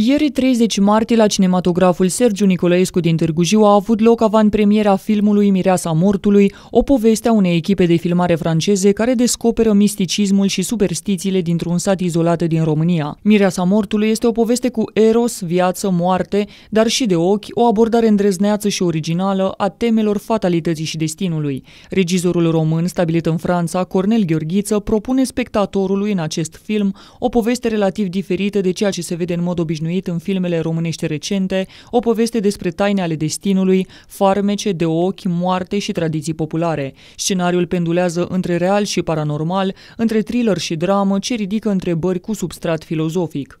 Ieri, 30 martie, la cinematograful Sergiu Nicolaescu din Târgu Jiu a avut loc avanpremiera filmului Mireasa Mortului, o poveste a unei echipe de filmare franceze care descoperă misticismul și superstițiile dintr-un sat izolat din România. Mireasa Mortului este o poveste cu eros, viață, moarte, dar și de ochi, o abordare îndrăzneață și originală a temelor fatalității și destinului. Regizorul român, stabilit în Franța, Cornel Gheorghiță, propune spectatorului în acest film o poveste relativ diferită de ceea ce se vede în mod obișnuit obișnuit în filmele românești recente, o poveste despre taine ale destinului, farmece de ochi, moarte și tradiții populare. Scenariul pendulează între real și paranormal, între thriller și dramă, ce ridică întrebări cu substrat filozofic.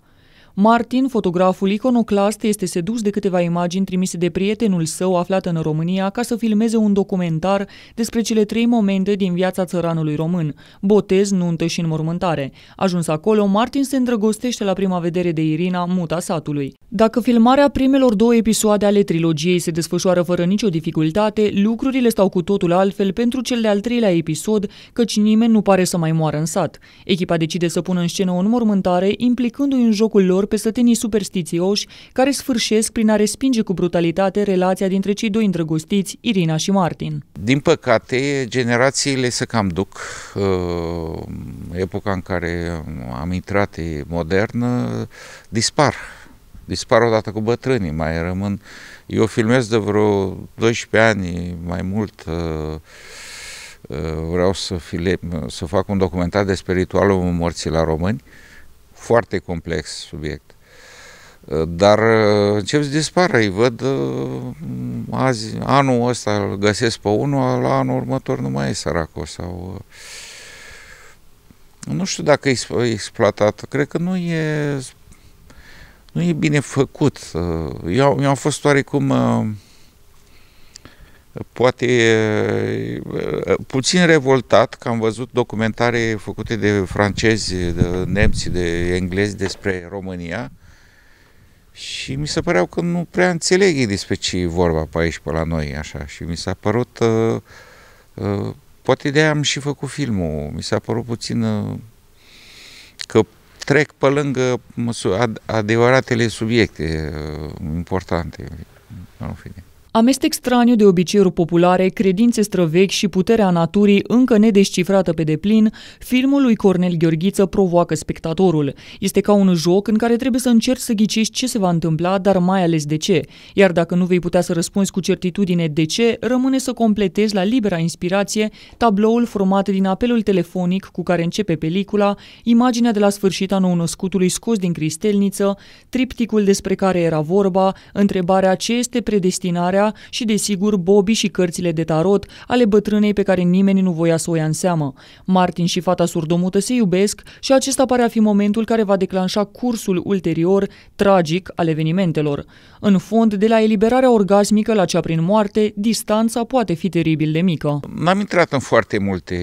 Martin, fotograful iconoclast, este sedus de câteva imagini trimise de prietenul său aflat în România ca să filmeze un documentar despre cele trei momente din viața țăranului român, botez, nuntă și înmormântare. Ajuns acolo, Martin se îndrăgostește la prima vedere de Irina, muta satului. Dacă filmarea primelor două episoade ale trilogiei se desfășoară fără nicio dificultate, lucrurile stau cu totul altfel pentru cel de-al treilea episod, căci nimeni nu pare să mai moară în sat. Echipa decide să pună în scenă o înmormântare, implicându-i în jocul lor pe sătenii superstițioși care sfârșesc prin a respinge cu brutalitate relația dintre cei doi îndrăgostiți, Irina și Martin. Din păcate, generațiile se cam duc. Uh, epoca în care am intrat e modernă, dispar dispar odată cu bătrânii, mai rămân... Eu filmez de vreo 12 ani, mai mult, uh, uh, vreau să, file, să fac un documentar despre ritualul morții la români, foarte complex subiect. Dar încep uh, să dispară, îi văd uh, azi, anul ăsta îl găsesc pe unul, la anul următor nu mai e săracul sau... Uh, nu știu dacă e exploatat, cred că nu e, nu e bine făcut. Eu, eu am fost oarecum poate puțin revoltat că am văzut documentare făcute de francezi, de nemți, de englezi despre România și mi se păreau că nu prea înțeleg ei despre ce e vorba pe aici, pe la noi, așa. Și mi s-a părut, uh, uh, poate de am și făcut filmul, mi s-a părut puțin uh, că trec pe lângă adevăratele subiecte importante. Nu fine. Amestec straniu de obiceiuri populare, credințe străvechi și puterea naturii încă nedescifrată pe deplin, filmul lui Cornel Gheorghiță provoacă spectatorul. Este ca un joc în care trebuie să încerci să ghicești ce se va întâmpla, dar mai ales de ce. Iar dacă nu vei putea să răspunzi cu certitudine de ce, rămâne să completezi la libera inspirație tabloul format din apelul telefonic cu care începe pelicula, imaginea de la sfârșit a nou-născutului scos din cristelniță, tripticul despre care era vorba, întrebarea ce este predestinarea marea și, desigur, Bobby și cărțile de tarot ale bătrânei pe care nimeni nu voia să o ia în seamă. Martin și fata surdomută se iubesc și acesta pare a fi momentul care va declanșa cursul ulterior, tragic, al evenimentelor. În fond, de la eliberarea orgasmică la cea prin moarte, distanța poate fi teribil de mică. N-am intrat în foarte multe.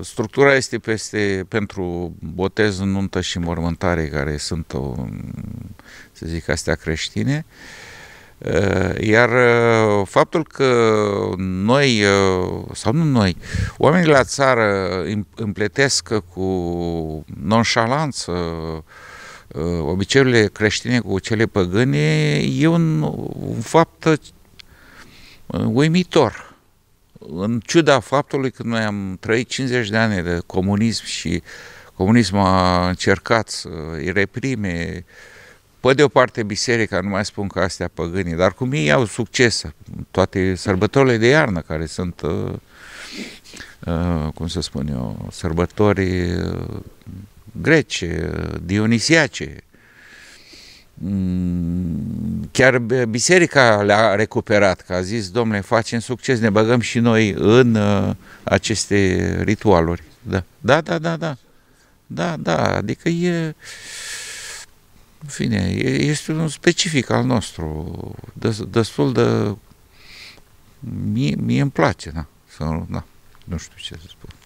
Structura este peste, pentru botez, nuntă și mormântare, care sunt, o, să zic, astea creștine. Eh, iar eh, faptul că noi, eh, sau nu noi, oamenii la țară împletesc cu nonșalanță obiceiurile creștine cu cele păgâne, e un, un fapt uimitor. În ciuda faptului că noi am trăit 50 de ani de comunism și comunismul a încercat să îi reprime uh, pe de o parte, biserica, nu mai spun că astea păgânii, dar cum ei au succes, toate sărbătorile de iarnă care sunt, uh, uh, cum să spun eu, sărbători uh, grece, dionisiace, mm, chiar biserica le-a recuperat, că a zis, domnule, facem succes, ne băgăm și noi în aceste ritualuri. Da, da, da, da, da, da, da adică e în fine, este un specific al nostru, destul de... Mie, mie îmi place, na da, să, da, nu știu ce să spun.